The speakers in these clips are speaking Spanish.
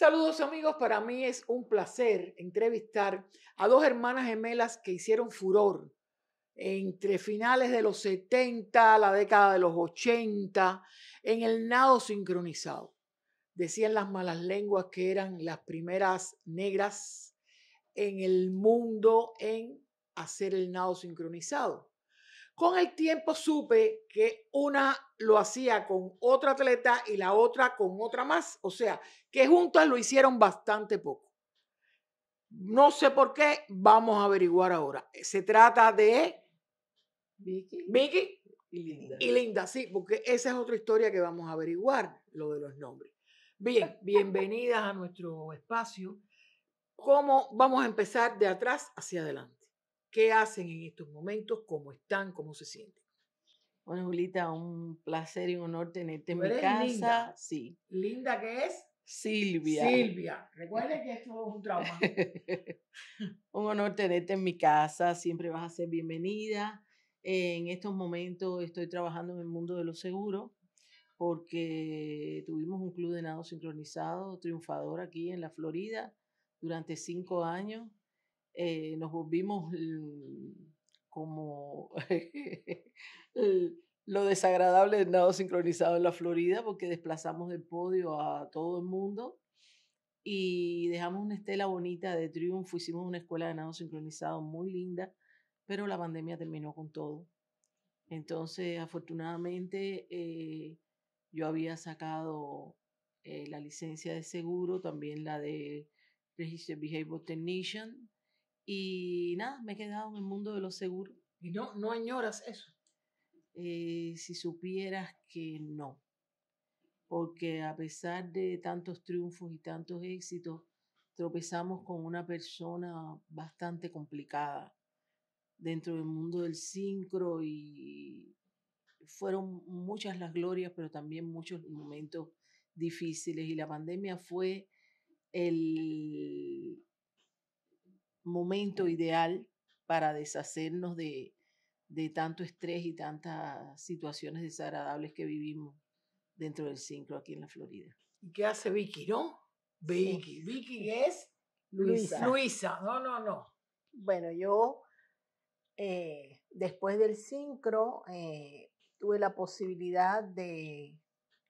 Saludos amigos, para mí es un placer entrevistar a dos hermanas gemelas que hicieron furor entre finales de los 70, la década de los 80, en el nado sincronizado. Decían las malas lenguas que eran las primeras negras en el mundo en hacer el nado sincronizado. Con el tiempo supe que una lo hacía con otra atleta y la otra con otra más, o sea, que juntas lo hicieron bastante poco. No sé por qué, vamos a averiguar ahora. Se trata de Vicky, Vicky y, Linda. y Linda, sí, porque esa es otra historia que vamos a averiguar, lo de los nombres. Bien, bienvenidas a nuestro espacio. ¿Cómo vamos a empezar de atrás hacia adelante? qué hacen en estos momentos, cómo están, cómo se sienten. Bueno, Julita, un placer y un honor tenerte en mi casa. Sí. Linda que es. Silvia. Silvia, recuerde que esto es un trauma. un honor tenerte en mi casa, siempre vas a ser bienvenida. En estos momentos estoy trabajando en el mundo de los seguros porque tuvimos un club de nado sincronizado triunfador aquí en la Florida durante cinco años eh, nos volvimos como lo desagradable del nado sincronizado en la Florida porque desplazamos del podio a todo el mundo y dejamos una estela bonita de triunfo, hicimos una escuela de nado sincronizado muy linda, pero la pandemia terminó con todo. Entonces, afortunadamente, eh, yo había sacado eh, la licencia de seguro, también la de Registered Behavior Technician, y nada, me he quedado en el mundo de lo seguro. ¿Y no, no añoras eso? Eh, si supieras que no. Porque a pesar de tantos triunfos y tantos éxitos, tropezamos con una persona bastante complicada dentro del mundo del sincro y fueron muchas las glorias, pero también muchos momentos difíciles y la pandemia fue el, momento ideal para deshacernos de, de tanto estrés y tantas situaciones desagradables que vivimos dentro del sincro aquí en la Florida. ¿Y qué hace Vicky, no? Vicky. Vicky es Luisa. Luisa, no, no, no. Bueno, yo eh, después del sincro eh, tuve la posibilidad de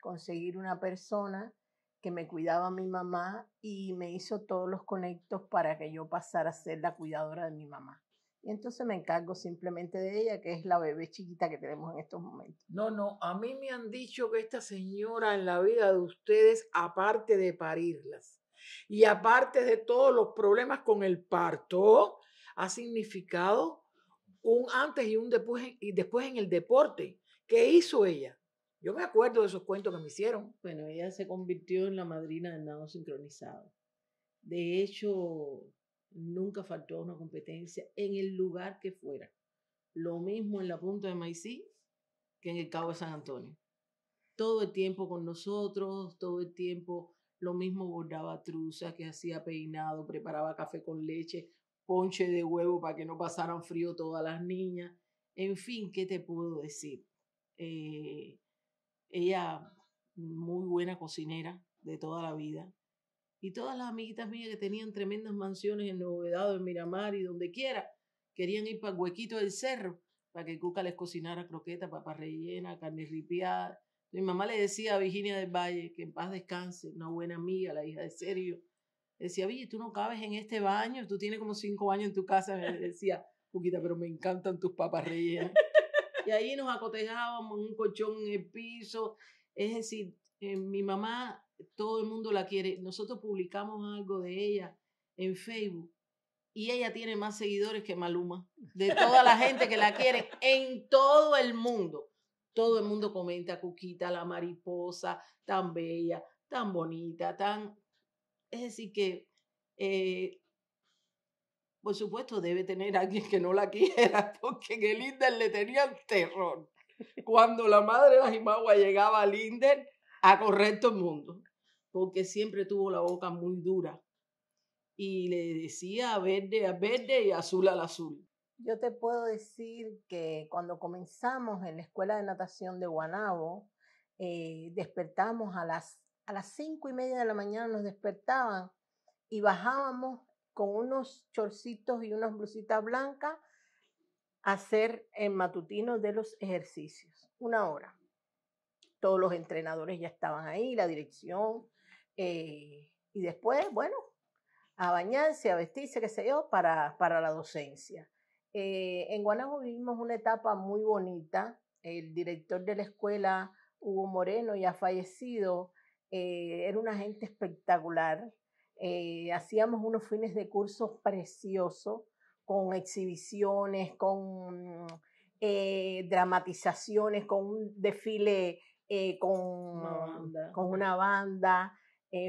conseguir una persona que me cuidaba mi mamá y me hizo todos los conectos para que yo pasara a ser la cuidadora de mi mamá. Y entonces me encargo simplemente de ella, que es la bebé chiquita que tenemos en estos momentos. No, no, a mí me han dicho que esta señora en la vida de ustedes, aparte de parirlas y aparte de todos los problemas con el parto, ha significado un antes y un después, y después en el deporte. ¿Qué hizo ella? Yo me acuerdo de esos cuentos que me hicieron. Bueno, ella se convirtió en la madrina del nado sincronizado. De hecho, nunca faltó una competencia en el lugar que fuera. Lo mismo en la punta de Maicí que en el Cabo de San Antonio. Todo el tiempo con nosotros, todo el tiempo lo mismo bordaba truza, que hacía peinado, preparaba café con leche, ponche de huevo para que no pasaran frío todas las niñas. En fin, ¿qué te puedo decir? Eh, ella, muy buena cocinera de toda la vida. Y todas las amiguitas mías que tenían tremendas mansiones en Novedado, en Miramar y donde quiera, querían ir para el huequito del cerro para que Cuca les cocinara croqueta, papa rellena, carne ripiada. Mi mamá le decía a Virginia del Valle, que en paz descanse, una buena amiga, la hija de Sergio, decía, Ville, tú no cabes en este baño, tú tienes como cinco años en tu casa. Me decía, Cuquita, pero me encantan tus papas rellenas. Y ahí nos acotejábamos en un colchón en el piso. Es decir, eh, mi mamá, todo el mundo la quiere. Nosotros publicamos algo de ella en Facebook y ella tiene más seguidores que Maluma. De toda la gente que la quiere en todo el mundo. Todo el mundo comenta Cuquita, la mariposa, tan bella, tan bonita, tan... Es decir, que eh, por supuesto, debe tener a alguien que no la quiera, porque en el Inder le el terror. Cuando la madre de la Jimagua llegaba a Linden a correr todo el mundo, porque siempre tuvo la boca muy dura. Y le decía verde a verde y azul al azul. Yo te puedo decir que cuando comenzamos en la escuela de natación de Guanabo, eh, despertamos a las, a las cinco y media de la mañana, nos despertaban y bajábamos con unos chorcitos y unas blusitas blancas, hacer en matutino de los ejercicios, una hora. Todos los entrenadores ya estaban ahí, la dirección, eh, y después, bueno, a bañarse, a vestirse, qué sé yo, para, para la docencia. Eh, en Guanajuato vivimos una etapa muy bonita. El director de la escuela, Hugo Moreno, ya fallecido, eh, era una gente espectacular. Eh, hacíamos unos fines de cursos preciosos con exhibiciones, con eh, dramatizaciones, con un desfile eh, con, una banda.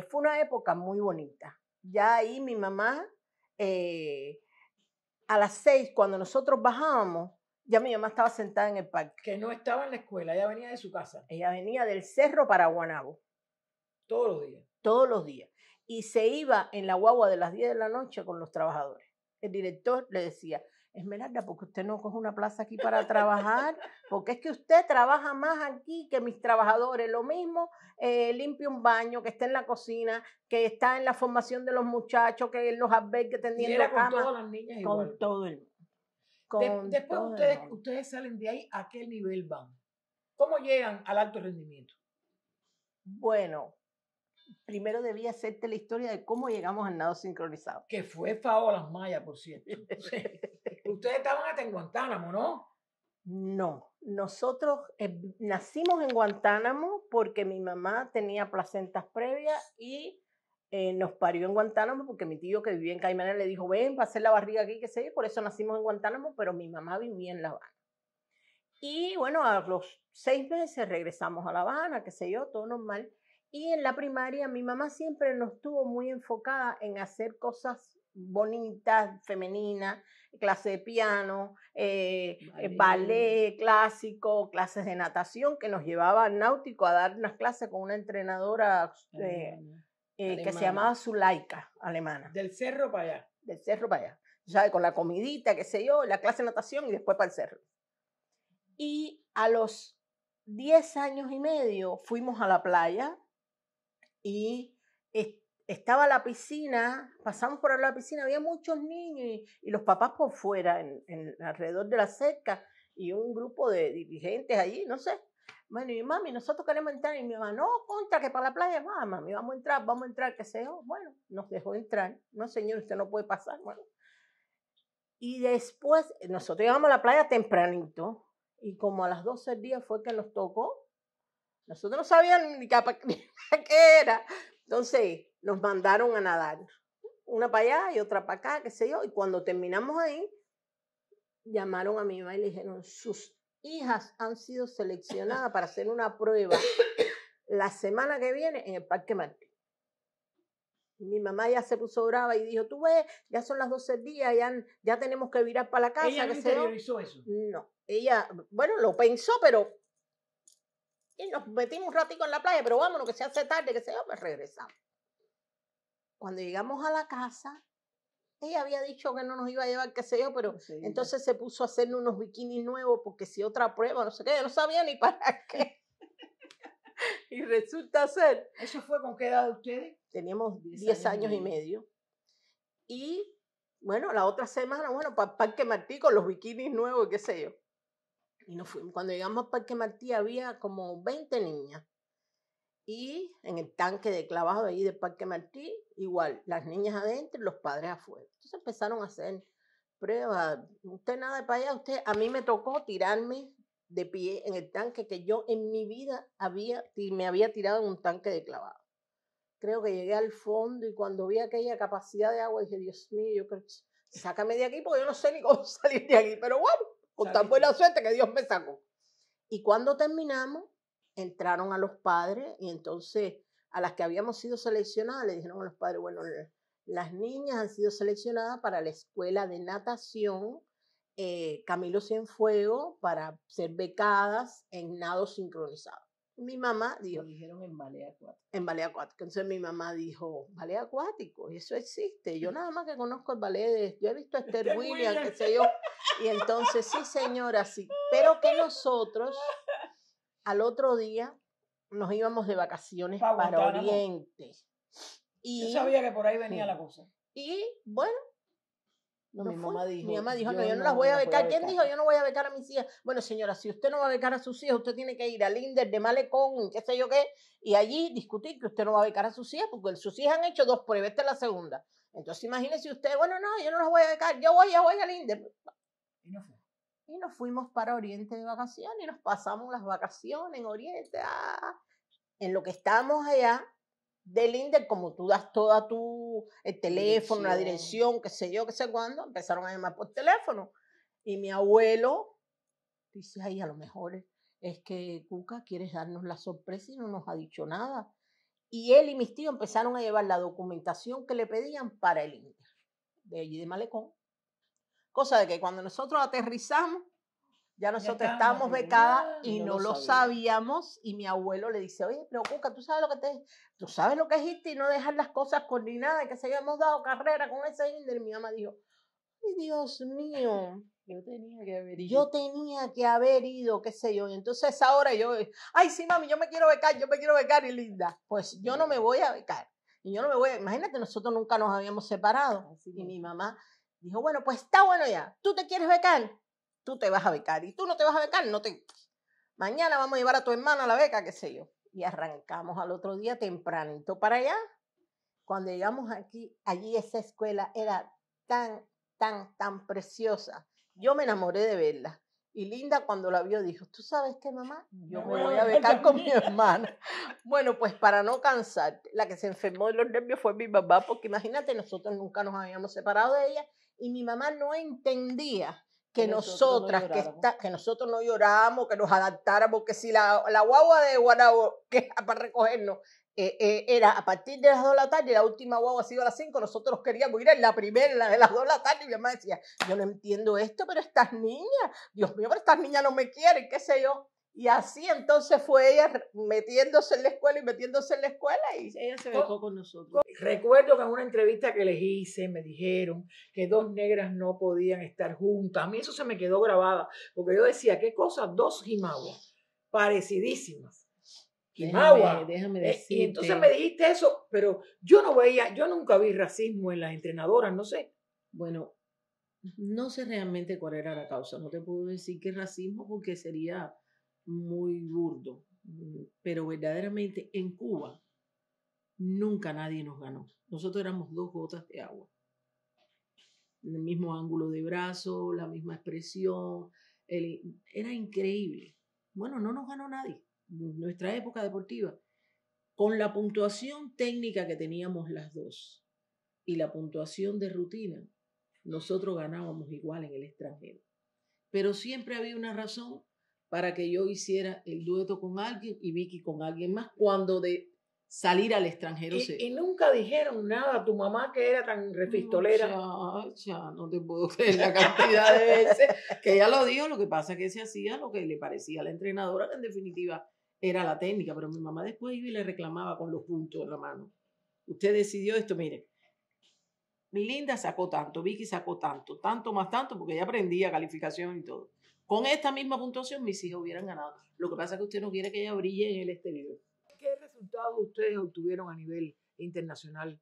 fue una época muy bonita. Ya ahí mi mamá, a las seis, cuando nosotros bajábamos, ya mi mamá estaba sentada en el parque. Que no estaba en la escuela, ella venía de su casa. Ella venía del cerro para Todos los días. Todos los días y se iba en la guagua de las 10 de la noche con los trabajadores. El director le decía, Esmeralda, porque usted no coge una plaza aquí para trabajar, porque es que usted trabaja más aquí que mis trabajadores. Lo mismo eh, limpia un baño, que está en la cocina, que está en la formación de los muchachos, que los los que tendiendo y era con todas las niñas igual. Con todo el mundo. después ustedes, ustedes salen de ahí, ¿a qué nivel van? ¿Cómo llegan al alto rendimiento? Bueno, primero debía hacerte la historia de cómo llegamos al nado sincronizado. Que fue faola Maya, por cierto. Ustedes estaban hasta en Guantánamo, ¿no? No, nosotros eh, nacimos en Guantánamo porque mi mamá tenía placentas previas y eh, nos parió en Guantánamo porque mi tío que vivía en Caimán le dijo, ven, va a hacer la barriga aquí, qué sé yo, por eso nacimos en Guantánamo, pero mi mamá vivía en La Habana. Y bueno, a los seis meses regresamos a La Habana, qué sé yo, todo normal. Y en la primaria mi mamá siempre nos tuvo muy enfocada en hacer cosas bonitas, femeninas, clase de piano, eh, eh, ballet. clásico, clases de natación, que nos llevaba al náutico a dar unas clases con una entrenadora eh, que se llamaba Zulaika, alemana. Del cerro para allá. Del cerro para allá. ya Con la comidita, qué sé yo, la clase de natación y después para el cerro. Y a los 10 años y medio fuimos a la playa y estaba la piscina, pasamos por la piscina, había muchos niños y, los papás por fuera, en, alrededor de la cerca, y un grupo de dirigentes allí, no sé. Bueno, y mami, nosotros queremos entrar. Y mi mamá, no, contra, que para la playa, mamá ah, mami, vamos a entrar, vamos a entrar, que se yo. Bueno, nos dejó entrar. No, señor, usted no puede pasar. Bueno. Y después, nosotros llegamos a la playa tempranito, y como a las 12 del día fue que nos tocó nosotros no sabíamos ni qué era. Entonces nos mandaron a nadar. Una para allá y otra para acá, qué sé yo. Y cuando terminamos ahí, llamaron a mi mamá y le dijeron, sus hijas han sido seleccionadas para hacer una prueba la semana que viene en el Parque Martín. Mi mamá ya se puso brava y dijo, tú ves, ya son las 12 días, ya, tenemos que virar para la casa. ¿Ella no eso? No, ella, bueno, lo pensó, pero nos metimos un ratico en la playa, pero vámonos, que se hace tarde, que se yo, pues regresamos. Cuando llegamos a la casa, ella había dicho que no nos iba a llevar, qué sé yo, pero pues entonces se puso a hacerle unos bikinis nuevos porque si otra prueba, no sé qué, yo no sabía ni para qué. y resulta ser. ¿Eso fue con qué edad ustedes? Teníamos 10 años, y medio. Y bueno, la otra semana, bueno, para que Martí con los bikinis nuevos, qué sé yo. Y fuimos. Cuando llegamos al Parque Martí había como 20 niñas. Y en el tanque de clavado ahí de Parque Martí, igual, las niñas adentro y los padres afuera. Entonces empezaron a hacer pruebas. Usted nada de para allá, usted, a mí me tocó tirarme de pie en el tanque que yo en mi vida había, me había tirado en un tanque de clavado. Creo que llegué al fondo y cuando vi aquella capacidad de agua dije, Dios mío, yo sácame de aquí porque yo no sé ni cómo salir de aquí, pero bueno con tan buena suerte que Dios me sacó. Y cuando terminamos, entraron a los padres y entonces a las que habíamos sido seleccionadas le dijeron a los padres, bueno, las niñas han sido seleccionadas para la escuela de natación eh, Camilo Cienfuego para ser becadas en nado sincronizado mi mamá dijo. Lo dijeron en ballet acuático. En ballet acuático. Entonces mi mamá dijo, ballet acuático, y eso existe. Yo nada más que conozco el ballet de, yo he visto a este Esther Williams, qué sé yo. Y entonces, sí, señora, sí. Pero que nosotros al otro día nos íbamos de vacaciones para, Oriente. Y, yo sabía que por ahí venía la cosa. Y bueno, no, mi mamá dijo. no, yo no, las voy a becar. ¿Quién dijo, yo no voy a becar a mis hijas? Bueno, señora, si usted no va a becar a sus hijas, usted tiene que ir al Linder de Malecón, qué sé yo qué, y allí discutir que usted no va a becar a sus hijas, porque sus hijas han hecho dos pruebas, esta es la segunda. Entonces imagínese usted, bueno, no, yo no las voy a becar, yo voy, yo voy al Linder. Y nos fuimos para Oriente de vacaciones y nos pasamos las vacaciones en Oriente. Ah, en lo que estábamos allá, del INDE, como tú das toda tu teléfono, la dirección, qué sé yo, qué sé cuándo, empezaron a llamar por teléfono. Y mi abuelo dice, ay, a lo mejor es que Cuca quiere darnos la sorpresa y no nos ha dicho nada. Y él y mis tíos empezaron a llevar la documentación que le pedían para el INDE, de allí de Malecón. Cosa de que cuando nosotros aterrizamos, ya nosotros estábamos becadas y no, lo, sabíamos. Y mi abuelo le dice, oye, preocupa, tú sabes lo que te, tú sabes lo que es irte y no dejar las cosas coordinadas, que se habíamos dado carrera con ese Inder. Mi mamá dijo, ay, Dios mío. Yo tenía que haber ido. Yo tenía que haber ido, qué sé yo. Y entonces ahora yo, ay, sí, mami, yo me quiero becar, yo me quiero becar. Y linda, pues yo no me voy a becar. Y yo no me voy a, imagínate, nosotros nunca nos habíamos separado. Así y mi mamá dijo, bueno, pues está bueno ya. ¿Tú te quieres becar? tú te vas a becar y tú no te vas a becar, no te... Mañana vamos a llevar a tu hermana a la beca, qué sé yo. Y arrancamos al otro día tempranito para allá. Cuando llegamos aquí, allí esa escuela era tan, tan, tan preciosa. Yo me enamoré de verla. Y Linda cuando la vio dijo, ¿tú sabes qué, mamá? Yo me voy a becar con mi hermana. Bueno, pues para no cansar la que se enfermó de los nervios fue mi mamá, porque imagínate, nosotros nunca nos habíamos separado de ella y mi mamá no entendía que nosotras, que, está, que nosotros no lloramos, que nos adaptáramos, que si la, guagua de Guanabo, que para recogernos, eh, eh, era a partir de las 2 de la tarde, la última guagua ha sido a las 5, nosotros queríamos ir en la primera, la de las 2 de la tarde, y mi mamá decía, yo no entiendo esto, pero estas niñas, Dios mío, pero estas niñas no me quieren, qué sé yo. Y así entonces fue ella metiéndose en la escuela y metiéndose en la escuela y ella se dejó con nosotros. Recuerdo que en una entrevista que les hice me dijeron que dos negras no podían estar juntas. A mí eso se me quedó grabada, porque yo decía, qué cosa, dos jimaguas parecidísimas. Jimagua. Déjame, eh, Y entonces me dijiste eso, pero yo no veía, yo nunca vi racismo en las entrenadoras, no sé. Bueno, no sé realmente cuál era la causa, no te puedo decir que racismo porque sería muy burdo, pero verdaderamente en Cuba nunca nadie nos ganó. Nosotros éramos dos gotas de agua. El mismo ángulo de brazo, la misma expresión, era increíble. Bueno, no nos ganó nadie. Nuestra época deportiva, con la puntuación técnica que teníamos las dos y la puntuación de rutina, nosotros ganábamos igual en el extranjero. Pero siempre había una razón para que yo hiciera el dueto con alguien y Vicky con alguien más, cuando de salir al extranjero. Y, se... y nunca dijeron nada a tu mamá que era tan refistolera. No, ya, no te puedo creer la cantidad de veces que ella lo dijo, lo que pasa es que se hacía lo que le parecía a la entrenadora, que en definitiva era la técnica, pero mi mamá después iba y le reclamaba con los puntos en la mano. Usted decidió esto, mire, mi linda sacó tanto, Vicky sacó tanto, tanto más tanto, porque ella aprendía calificación y todo. Con esta misma puntuación mis hijos hubieran ganado. Lo que pasa es que usted no quiere que ella brille en el exterior. ¿Qué resultados ustedes obtuvieron a nivel internacional?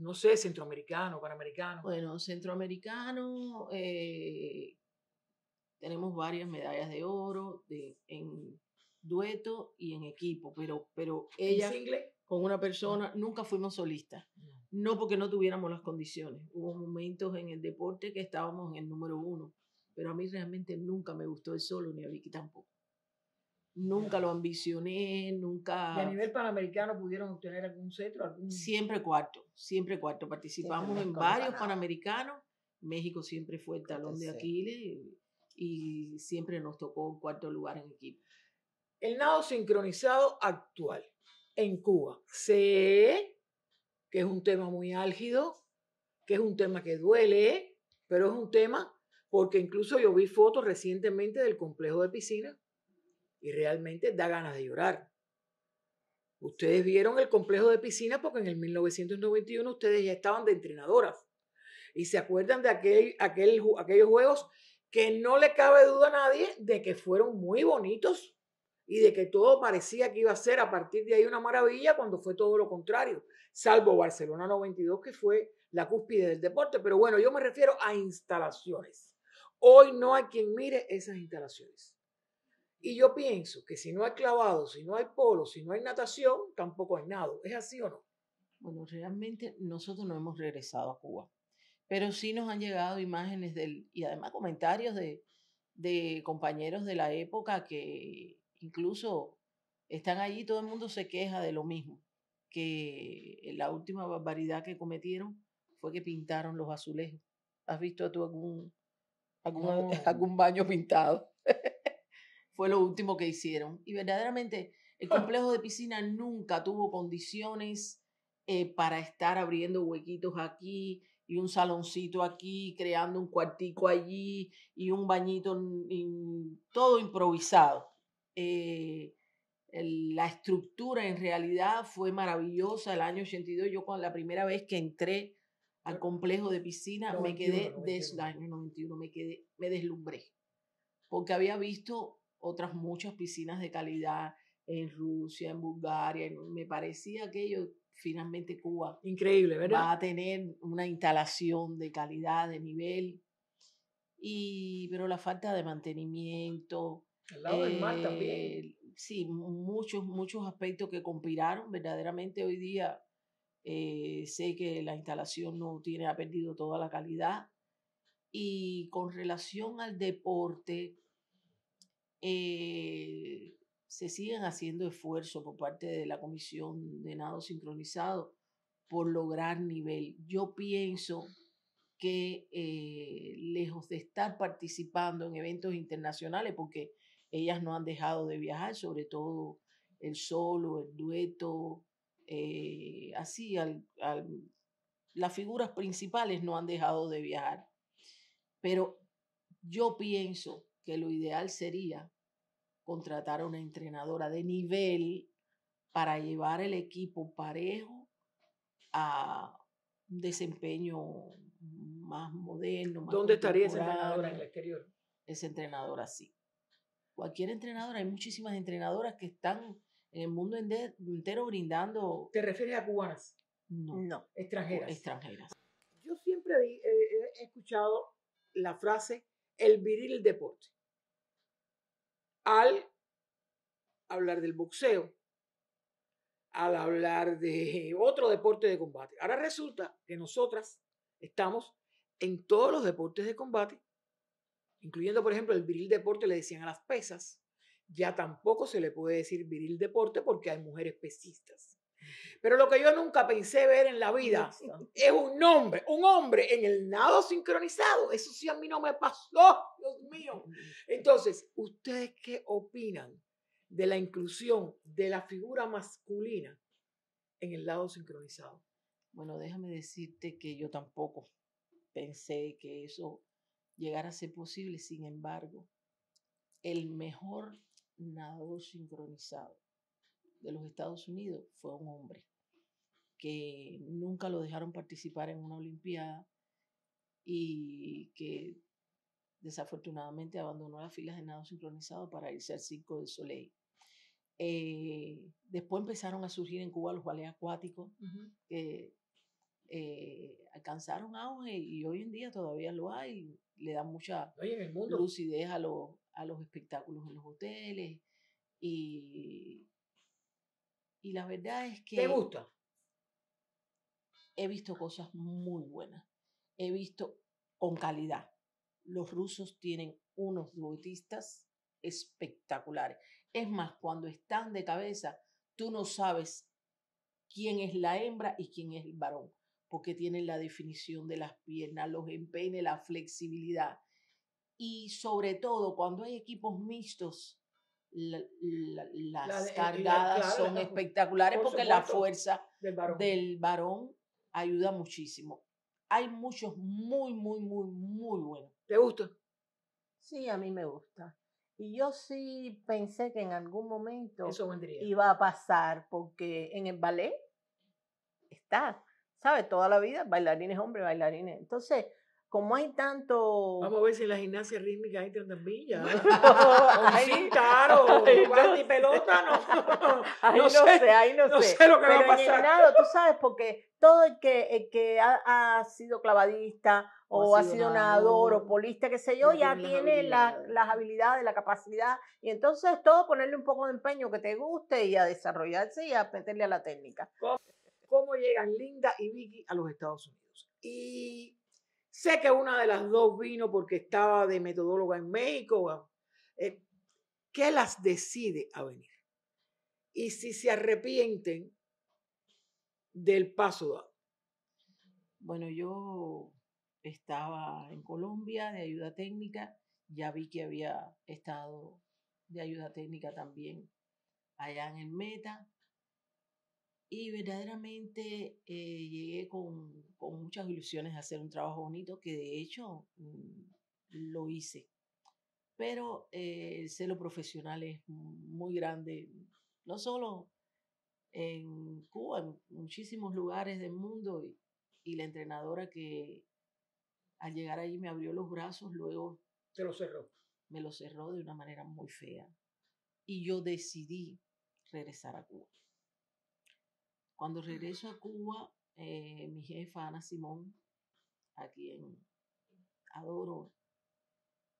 No sé, centroamericano, panamericano. Bueno, centroamericano, eh, tenemos varias medallas de oro de, en dueto y en equipo, pero, pero ella con una persona, nunca fuimos solistas. No porque no tuviéramos las condiciones. Hubo momentos en el deporte que estábamos en el número uno pero a mí realmente nunca me gustó el solo, ni a Vicky tampoco. Nunca lo ambicioné, nunca... ¿Y a nivel panamericano pudieron obtener algún centro? Siempre cuarto, siempre cuarto. Participamos en varios panamericanos. México siempre fue el talón de Aquiles y siempre nos tocó cuarto lugar en equipo. El nado sincronizado actual en Cuba. Sé que es un tema muy álgido, que es un tema que duele, pero es un tema porque incluso yo vi fotos recientemente del complejo de piscina y realmente da ganas de llorar. Ustedes vieron el complejo de piscina porque en el 1991 ustedes ya estaban de entrenadoras y se acuerdan de aquel, aquellos juegos que no le cabe duda a nadie de que fueron muy bonitos y de que todo parecía que iba a ser a partir de ahí una maravilla cuando fue todo lo contrario, salvo Barcelona 92 que fue la cúspide del deporte, pero bueno, yo me refiero a instalaciones. Hoy no hay quien mire esas instalaciones. Y yo pienso que si no hay clavado, si no hay polo, si no hay natación, tampoco hay nado. ¿Es así o no? Bueno, realmente nosotros no hemos regresado a Cuba, pero sí nos han llegado imágenes del, y además comentarios de, de compañeros de la época que incluso están allí, todo el mundo se queja de lo mismo, que la última barbaridad que cometieron fue que pintaron los azulejos. ¿Has visto tú algún algún, baño pintado. Fue lo último que hicieron. Y verdaderamente el complejo de piscina nunca tuvo condiciones eh, para estar abriendo huequitos aquí y un saloncito aquí, creando un cuartico allí y un bañito, todo improvisado. Eh, la estructura en realidad fue maravillosa. El año 82, yo cuando la primera vez que entré al complejo de piscina, me quedé de no año 91, me quedé, me deslumbré, porque había visto otras muchas piscinas de calidad en Rusia, en Bulgaria, me parecía aquello, finalmente Cuba. Increíble, ¿verdad? Va a tener una instalación de calidad, de nivel, y, pero la falta de mantenimiento. Al lado del mar también. Eh, sí, muchos, muchos aspectos que conspiraron verdaderamente hoy día eh, sé que la instalación no tiene, ha perdido toda la calidad. Y con relación al deporte, eh, se siguen haciendo esfuerzos por parte de la Comisión de Nado Sincronizado por lograr nivel. Yo pienso que eh, lejos de estar participando en eventos internacionales, porque ellas no han dejado de viajar, sobre todo el solo, el dueto, eh, así, al, al, las figuras principales no han dejado de viajar. Pero yo pienso que lo ideal sería contratar a una entrenadora de nivel para llevar el equipo parejo a un desempeño más moderno. donde ¿Dónde estaría esa entrenadora en el exterior? Esa entrenadora, sí. Cualquier entrenadora, hay muchísimas entrenadoras que están en el mundo entero brindando. ¿Te refieres a cubanas? No. no. Extranjeras. Extranjeras. Yo siempre eh, he, escuchado la frase el viril deporte. Al hablar del boxeo, al hablar de otro deporte de combate. Ahora resulta que nosotras estamos en todos los deportes de combate, incluyendo, por ejemplo, el viril deporte, le decían a las pesas, ya tampoco se le puede decir viril deporte porque hay mujeres pesistas. Pero lo que yo nunca pensé ver en la vida es un hombre, un hombre en el nado sincronizado. Eso sí a mí no me pasó, Dios mío. Entonces, ¿ustedes qué opinan de la inclusión de la figura masculina en el lado sincronizado? Bueno, déjame decirte que yo tampoco pensé que eso llegara a ser posible. Sin embargo, el mejor nado sincronizado de los Estados Unidos fue un hombre, que nunca lo dejaron participar en una Olimpiada y que desafortunadamente abandonó las filas de nado sincronizado para irse al circo de Soleil. Eh, después empezaron a surgir en Cuba los baleas acuáticos, que eh, alcanzaron auge y hoy en día todavía lo hay, le dan mucha el lucidez a los, a los espectáculos en los hoteles y, y la verdad es que... ¿Te gusta? He visto cosas muy buenas, he visto con calidad. Los rusos tienen unos duetistas espectaculares. Es más, cuando están de cabeza, tú no sabes quién es la hembra y quién es el varón, porque tienen la definición de las piernas, los empeines, la flexibilidad, y sobre todo cuando hay equipos mixtos, las eh, cargadas son espectaculares porque la fuerza del varón. ayuda muchísimo. Hay muchos muy, muy, muy, muy buenos. ¿Te gusta? Sí, a mí me gusta. Y yo sí pensé que en algún momento iba a pasar, porque en el ballet está, ¿sabes? Toda la vida, bailarines hombre, bailarines. Entonces, como hay tanto. Vamos a ver si en la gimnasia rítmica hay trendambilla. sí, claro. ni pelota, no. Ahí no, sé, ahí no, no sé. lo que Pero va a pasar. En nado, tú sabes, porque todo el que, que ha, sido clavadista o, ha sido, nadador o polista, qué sé yo, ya tiene las habilidades. La, capacidad. Y entonces todo ponerle un poco de empeño que te guste y a desarrollarse y a meterle a la técnica. cómo llegan Linda y Vicky a los Estados Unidos? Y Sé que una de las dos vino porque estaba de metodóloga en México. Eh, ¿Qué las decide a venir? Y si se arrepienten del paso dado. Bueno, yo estaba en Colombia de ayuda técnica. Ya vi que había estado de ayuda técnica también allá en el Meta. Y verdaderamente eh, llegué con, muchas ilusiones a hacer un trabajo bonito, que de hecho mm, lo hice. Pero eh, el celo profesional es muy grande, no solo en Cuba, en muchísimos lugares del mundo. Y, la entrenadora que al llegar allí me abrió los brazos, luego... Te lo cerró. Me lo cerró de una manera muy fea. Y yo decidí regresar a Cuba. Cuando regreso a Cuba, eh, mi jefa Ana Simón, a quien adoro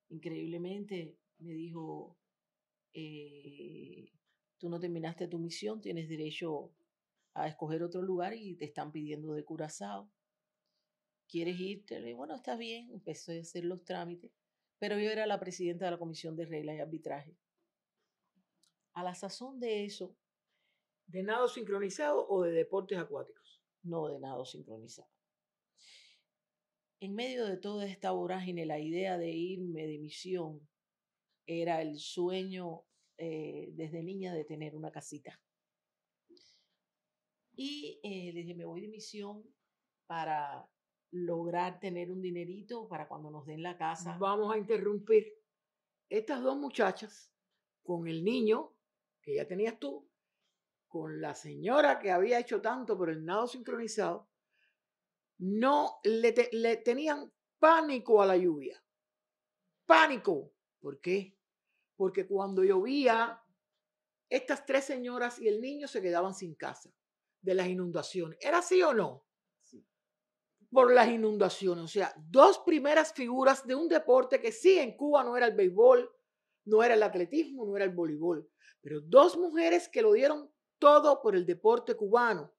increíblemente, me dijo, eh, tú no terminaste tu misión, tienes derecho a escoger otro lugar y te están pidiendo de Curazao. ¿Quieres irte? bueno, está bien, empecé a hacer los trámites, pero yo era la presidenta de la Comisión de Reglas y Arbitraje. A la sazón de eso, ¿De nado sincronizado o de deportes acuáticos? No, de nado sincronizado. En medio de toda esta vorágine, la idea de irme de misión era el sueño eh, desde niña de tener una casita. Y eh, le dije, me voy de misión para lograr tener un dinerito para cuando nos den la casa. Vamos a interrumpir. Estas dos muchachas, con el niño que ya tenías tú, con la señora que había hecho tanto por el nado sincronizado, no le, tenían pánico a la lluvia. Pánico. ¿Por qué? Porque cuando llovía, estas tres señoras y el niño se quedaban sin casa de las inundaciones. ¿Era así o no? Sí. Por las inundaciones. O sea, dos primeras figuras de un deporte que sí en Cuba no era el béisbol, no era el atletismo, no era el voleibol, pero dos mujeres que lo dieron todo por el deporte cubano,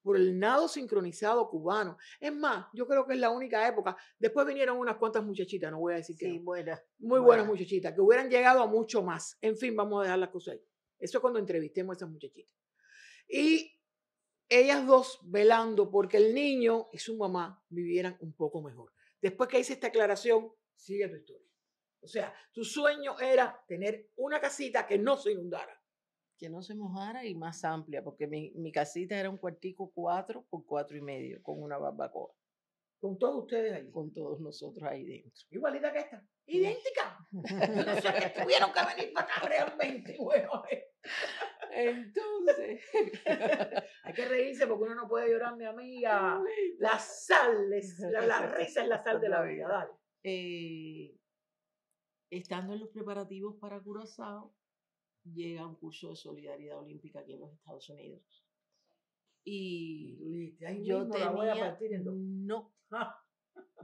por el nado sincronizado cubano. Es más, yo creo que es la única época. Después vinieron unas cuantas muchachitas, no voy a decir que. Sí, buenas. Muy buenas muchachitas, que hubieran llegado a mucho más. En fin, vamos a dejar las cosas ahí. Eso es cuando entrevistemos a esas muchachitas. Y ellas dos velando porque el niño y su mamá vivieran un poco mejor. Después que hice esta aclaración, sigue tu historia. O sea, tu sueño era tener una casita que no se inundara que no se mojara y más amplia, porque mi, mi casita era un cuartico cuatro por cuatro y medio, con una barbacoa. Con todos ustedes ahí. Con todos nosotros ahí dentro. Igualita que esta. Idéntica. no sé tuvieron que venir para acá realmente. Bueno, eh. Entonces. Hay que reírse porque uno no puede llorar, mi amiga. La sal, la, risa es la sal de la vida. Dale. Eh, estando en los preparativos para Curazao, llega un curso de solidaridad olímpica aquí en los Estados Unidos. Y yo tenía, voy a partir en no,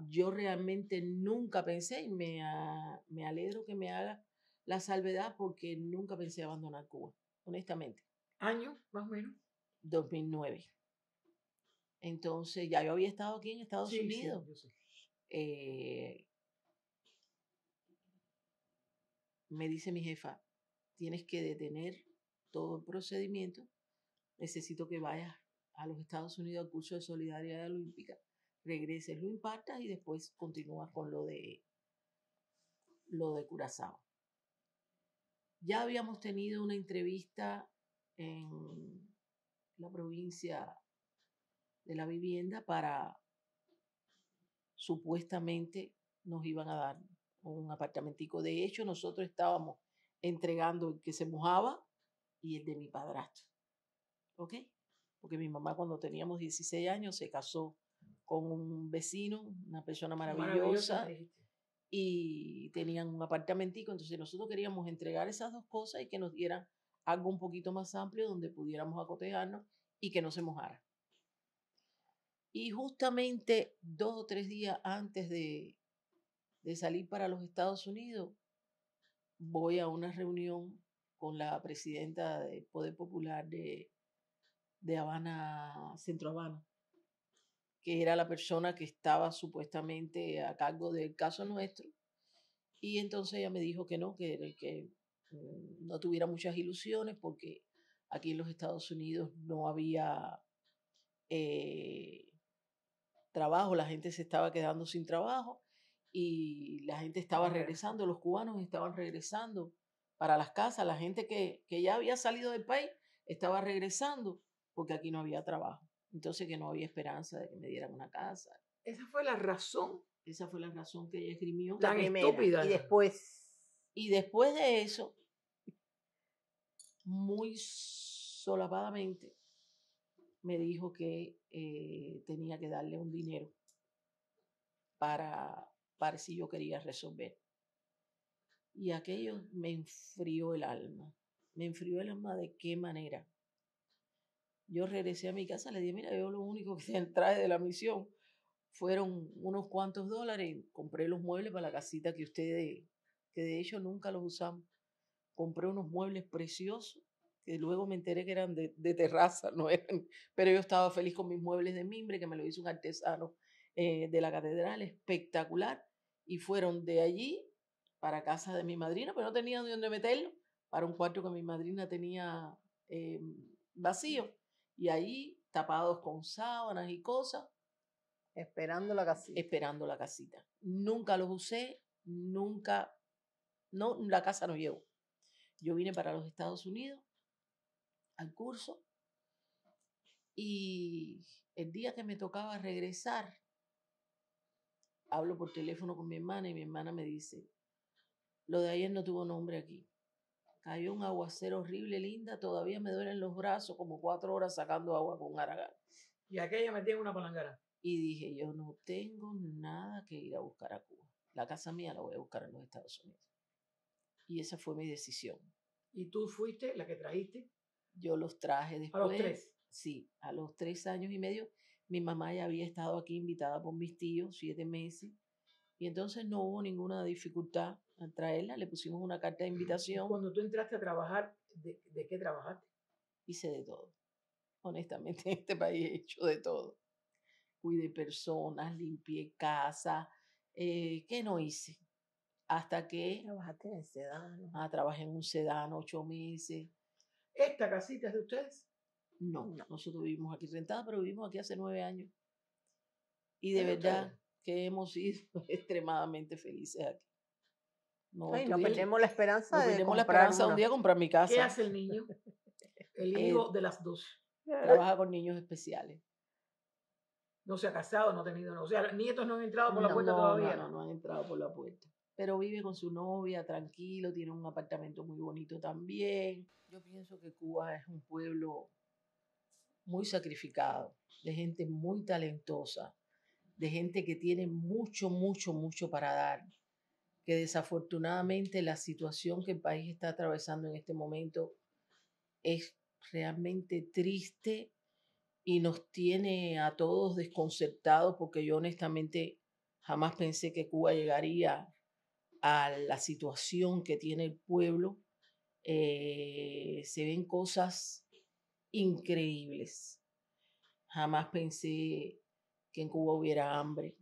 yo realmente nunca pensé y me, ah, me alegro que me haga la salvedad porque nunca pensé abandonar Cuba, honestamente. ¿Año más o menos? 2009. Entonces ya yo había estado aquí en Estados Unidos. Eh, me dice mi jefa, tienes que detener todo el procedimiento. Necesito que vayas a los Estados Unidos al curso de solidaridad olímpica, regreses, lo impactas y después continúas con lo de lo de Curazao. Ya habíamos tenido una entrevista en la provincia de la vivienda para supuestamente nos iban a dar un apartamentico. De hecho, nosotros estábamos entregando el que se mojaba y el de mi padrastro. ¿Ok? Porque mi mamá cuando teníamos 16 años se casó con un vecino, una persona maravillosa, y tenían un apartamentico, entonces nosotros queríamos entregar esas dos cosas y que nos dieran algo un poquito más amplio donde pudiéramos acotejarnos y que no se mojara. Y justamente dos o tres días antes de, de salir para los Estados Unidos, voy a una reunión con la presidenta del Poder Popular de, Habana, Centro Habana, que era la persona que estaba supuestamente a cargo del caso nuestro. Y entonces ella me dijo que no, que, que mm, no tuviera muchas ilusiones porque aquí en los Estados Unidos no había eh, trabajo, la gente se estaba quedando sin trabajo y la gente estaba regresando, los cubanos estaban regresando para las casas, la gente que, ya había salido del país estaba regresando porque aquí no había trabajo, entonces que no había esperanza de que me dieran una casa. Esa fue la razón. Esa fue la razón que ella escribió. Tan estúpida. Y después. Y después de eso, muy solapadamente, me dijo que eh, tenía que darle un dinero para si yo quería resolver. Y aquello me enfrió el alma. Me enfrió el alma de qué manera. Yo regresé a mi casa, le dije, mira, yo lo único que traje de la misión fueron unos cuantos dólares. Compré los muebles para la casita que ustedes, que de hecho nunca los usamos. Compré unos muebles preciosos que luego me enteré que eran de, terraza, no eran, pero yo estaba feliz con mis muebles de mimbre que me lo hizo un artesano eh, de la catedral, espectacular y fueron de allí para casa de mi madrina, pero no tenían dónde meterlo, para un cuarto que mi madrina tenía eh, vacío. Y ahí, tapados con sábanas y cosas. Esperando la casita. Esperando la casita. Nunca los usé, nunca, no, la casa no llevo Yo vine para los Estados Unidos al curso y el día que me tocaba regresar, hablo por teléfono con mi hermana y mi hermana me dice, lo de ayer no tuvo nombre aquí. Cayó un aguacero horrible, linda, todavía me duelen los brazos como cuatro horas sacando agua con aragán. Y aquella me metía una palangara? Y dije, yo no tengo nada que ir a buscar a Cuba. La casa mía la voy a buscar en los Estados Unidos. Y esa fue mi decisión. ¿Y tú fuiste la que trajiste? Yo los traje después. ¿A los tres? Sí, a los tres años y medio mi mamá ya había estado aquí invitada por mis tíos siete meses y entonces no hubo ninguna dificultad a traerla. Le pusimos una carta de ah, invitación. Cuando tú entraste a trabajar, ¿de, qué trabajaste? Hice de todo. Honestamente, en este país he hecho de todo. Cuidé personas, limpié casa. Eh, ¿Qué no hice? Hasta que... Trabajaste en el sedano. Ah, trabajé en un sedano ocho meses. ¿Esta casita es de ustedes? No, nosotros vivimos aquí rentada, pero vivimos aquí hace nueve años. Y de verdad que hemos sido extremadamente felices aquí. No, pues perdemos la esperanza de la esperanza un día comprar mi casa. ¿Qué hace el niño? El eh, hijo de las dos. Trabaja con niños especiales. No se ha casado, no ha tenido, o sea, nietos no han entrado por la puerta todavía. No, no, han entrado por la puerta. Pero vive con su novia, tranquilo, tiene un apartamento muy bonito también. Yo pienso que Cuba es un pueblo muy sacrificado, de gente muy talentosa, de gente que tiene mucho, mucho, mucho para dar, que desafortunadamente la situación que el país está atravesando en este momento es realmente triste y nos tiene a todos desconcertados porque yo honestamente jamás pensé que Cuba llegaría a la situación que tiene el pueblo. Eh, se ven cosas increíbles. Jamás pensé que en Cuba hubiera hambre,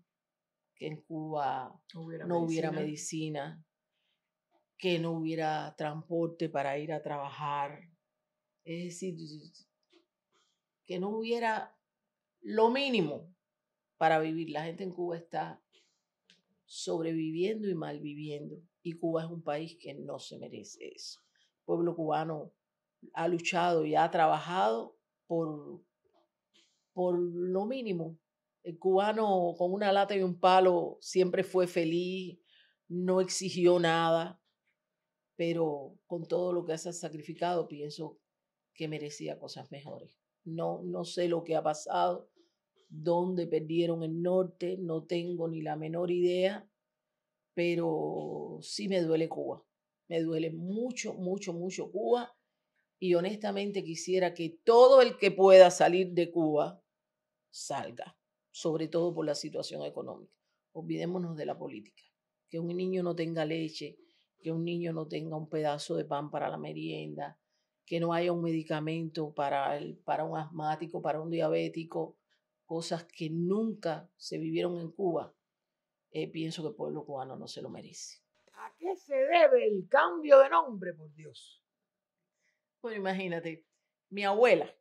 que en Cuba no hubiera medicina, que no hubiera transporte para ir a trabajar. Es decir, que no hubiera lo mínimo para vivir. La gente en Cuba está sobreviviendo y malviviendo. Y Cuba es un país que no se merece eso. pueblo cubano ha luchado y ha trabajado por, por lo mínimo. El cubano con una lata y un palo siempre fue feliz, no exigió nada, pero con todo lo que ha sacrificado pienso que merecía cosas mejores. No, no sé lo que ha pasado, dónde perdieron el norte, no tengo ni la menor idea, pero sí me duele Cuba. Me duele mucho, mucho, mucho Cuba y honestamente quisiera que todo el que pueda salir de Cuba salga, sobre todo por la situación económica. Olvidémonos de la política. Que un niño no tenga leche, que un niño no tenga un pedazo de pan para la merienda, que no haya un medicamento para, el, para un asmático, para un diabético, cosas que nunca se vivieron en Cuba, eh, pienso que el pueblo cubano no se lo merece. ¿A qué se debe el cambio de nombre, por Dios? Bueno, imagínate, mi abuela,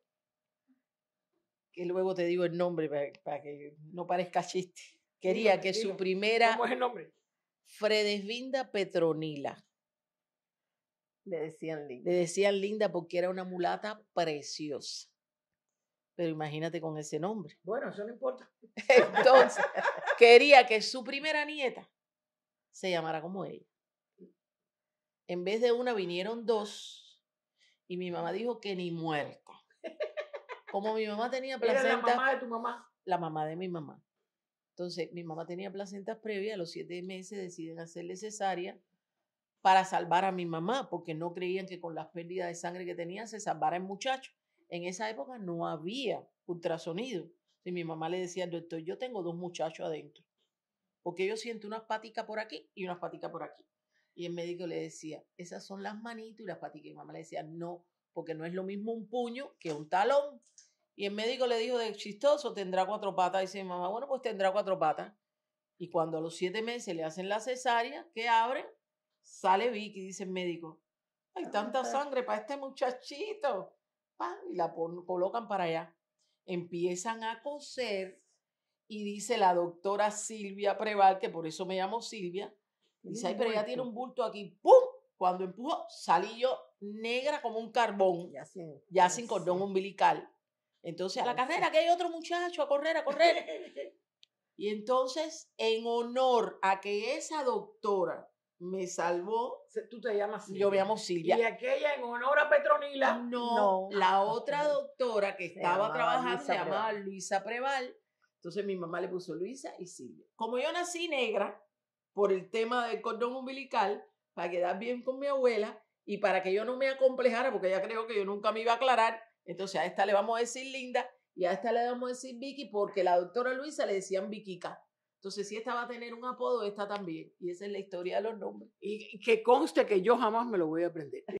que luego te digo el nombre para, que no parezca chiste, quería que su primera... ¿Cómo es el nombre? Fredesvinda Petronila. Le decían linda. Le decían linda porque era una mulata preciosa. Pero imagínate con ese nombre. Bueno, eso no importa. Entonces, quería que su primera nieta se llamara como ella. En vez de una vinieron dos y mi mamá dijo que ni muerto. Como mi mamá tenía placenta. Era la mamá de tu mamá. La mamá de mi mamá. Entonces, mi mamá tenía placentas previas, a los siete meses deciden hacerle cesárea para salvar a mi mamá, porque no creían que con las pérdidas de sangre que tenía se salvara el muchacho. En esa época no había ultrasonido. Y mi mamá le decía doctor, yo tengo dos muchachos adentro, porque yo siento una paticas por aquí y una paticas por aquí. Y el médico le decía, esas son las manitos y las patitas. Y mamá le decía, no, porque no es lo mismo un puño que un talón. Y el médico le dijo de chistoso, tendrá cuatro patas. Y dice mi mamá, bueno, pues tendrá cuatro patas. Y cuando a los siete meses le hacen la cesárea, que abre? sale Vicky, dice el médico, hay tanta sangre para este muchachito. Y la colocan para allá. Empiezan a coser y dice la doctora Silvia Preval, que por eso me llamo Silvia, Dice, pero ella tiene un bulto aquí. ¡Pum! Cuando empujo, salí yo negra como un carbón, ya sin, ya sin cordón umbilical. Entonces, a la carrera, que hay otro muchacho a correr, a correr. Y entonces, en honor a que esa doctora me salvó. Tú te llamas Silvia. Yo me llamo Silvia. Y aquella en honor a Petronila. No, no. la ah, otra doctora que estaba trabajando se llamaba Luisa Preval. Entonces mi mamá le puso Luisa y Silvia. Como yo nací negra, por el tema del cordón umbilical, para quedar bien con mi abuela y para que yo no me acomplejara, porque ella creo que yo nunca me iba a aclarar. Entonces a esta le vamos a decir Linda y a esta le vamos a decir Vicky, porque la doctora Luisa le decían Vikika. Entonces, si esta va a tener un apodo, esta también. Y esa es la historia de los nombres. Y que conste que yo jamás me lo voy a aprender.